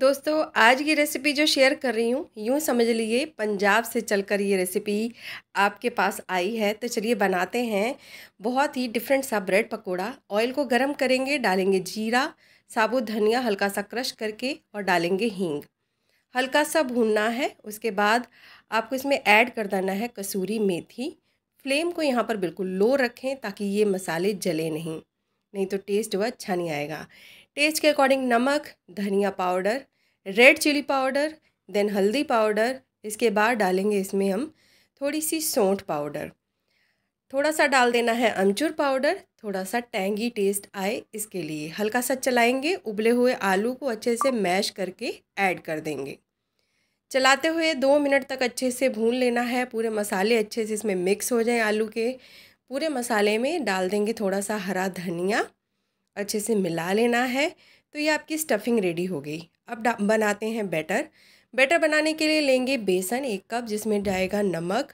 दोस्तों आज ये रेसिपी जो शेयर कर रही हूँ यूँ समझ लीजिए पंजाब से चलकर ये रेसिपी आपके पास आई है तो चलिए बनाते हैं बहुत ही डिफरेंट सा ब्रेड पकोड़ा ऑयल को गरम करेंगे डालेंगे जीरा साबुत धनिया हल्का सा क्रश करके और डालेंगे हींग हल्का सा भूनना है उसके बाद आपको इसमें ऐड कर देना है कसूरी मेथी फ्लेम को यहाँ पर बिल्कुल लो रखें ताकि ये मसाले जले नहीं नहीं तो टेस्ट वह अच्छा नहीं आएगा टेस्ट के अकॉर्डिंग नमक धनिया powder red chilli powder then हल्दी पाउडर इसके बाद डालेंगे इसमें हम थोड़ी सी सौंठ पाउडर थोड़ा सा डाल देना है अमचूर पाउडर थोड़ा सा टैंगी टेस्ट आए इसके लिए हल्का सा चलाएंगे उबले हुए आलू को अच्छे से मैश करके ऐड कर देंगे चलाते हुए दो मिनट तक अच्छे से भून लेना है पूरे मसाले अच्छे से इसमें मिक्स हो जाएं आलू के पूरे मसाले में डाल देंगे थोड़ा सा हरा धनिया अच्छे से मिला लेना है तो ये आपकी स्टफिंग रेडी हो गई अब बनाते हैं बैटर बैटर बनाने के लिए लेंगे बेसन एक कप जिसमें जाएगा नमक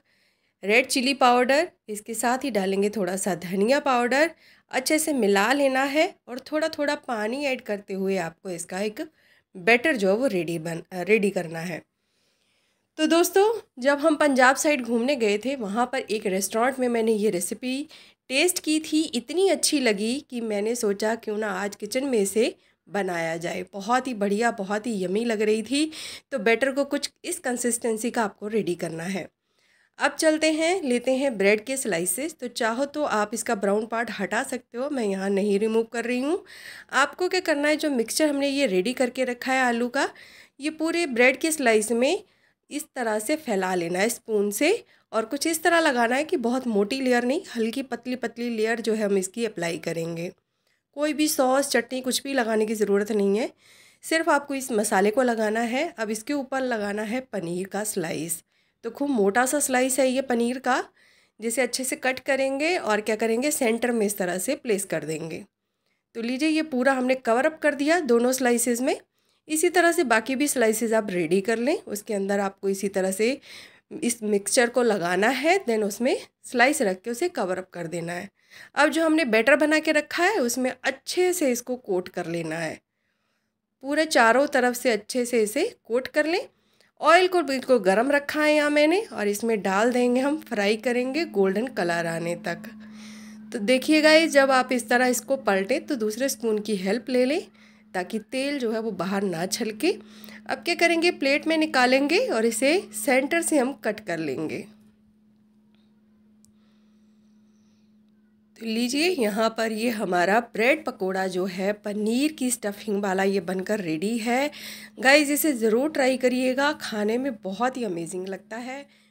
रेड चिली पाउडर इसके साथ ही डालेंगे थोड़ा सा धनिया पाउडर अच्छे से मिला लेना है और थोड़ा थोड़ा पानी ऐड करते हुए आपको इसका एक बैटर जो है वो रेडी बन रेडी करना है तो दोस्तों जब हम पंजाब साइड घूमने गए थे वहाँ पर एक रेस्टोरेंट में मैंने ये रेसिपी टेस्ट की थी इतनी अच्छी लगी कि मैंने सोचा क्यों ना आज किचन में से बनाया जाए बहुत ही बढ़िया बहुत ही यमी लग रही थी तो बैटर को कुछ इस कंसिस्टेंसी का आपको रेडी करना है अब चलते हैं लेते हैं ब्रेड के स्लाइसेस तो चाहो तो आप इसका ब्राउन पार्ट हटा सकते हो मैं यहाँ नहीं रिमूव कर रही हूँ आपको क्या करना है जो मिक्सचर हमने ये रेडी करके रखा है आलू का ये पूरे ब्रेड के स्लाइस में इस तरह से फैला लेना है स्पून से और कुछ इस तरह लगाना है कि बहुत मोटी लेयर नहीं हल्की पतली पतली लेयर जो है हम इसकी अप्लाई करेंगे कोई भी सॉस चटनी कुछ भी लगाने की ज़रूरत नहीं है सिर्फ आपको इस मसाले को लगाना है अब इसके ऊपर लगाना है पनीर का स्लाइस तो खूब मोटा सा स्लाइस है ये पनीर का जिसे अच्छे से कट करेंगे और क्या करेंगे सेंटर में इस तरह से प्लेस कर देंगे तो लीजिए ये पूरा हमने कवर अप कर दिया दोनों स्लाइसेस में इसी तरह से बाकी भी स्लाइसेस आप रेडी कर लें उसके अंदर आपको इसी तरह से इस मिक्सचर को लगाना है देन उसमें स्लाइस रख के उसे कवर अप कर देना है अब जो हमने बैटर बना के रखा है उसमें अच्छे से इसको कोट कर लेना है पूरे चारों तरफ से अच्छे से इसे कोट कर लें ऑयल को बिल्कुल गर्म रखा है यहाँ मैंने और इसमें डाल देंगे हम फ्राई करेंगे गोल्डन कलर आने तक तो देखिएगा ये जब आप इस तरह इसको पलटें तो दूसरे स्पून की हेल्प ले लें ताकि तेल जो है वो बाहर ना छलके अब क्या करेंगे प्लेट में निकालेंगे और इसे सेंटर से हम कट कर लेंगे तो लीजिए यहाँ पर ये हमारा ब्रेड पकोड़ा जो है पनीर की स्टफिंग वाला ये बनकर रेडी है गाइज इसे ज़रूर ट्राई करिएगा खाने में बहुत ही अमेजिंग लगता है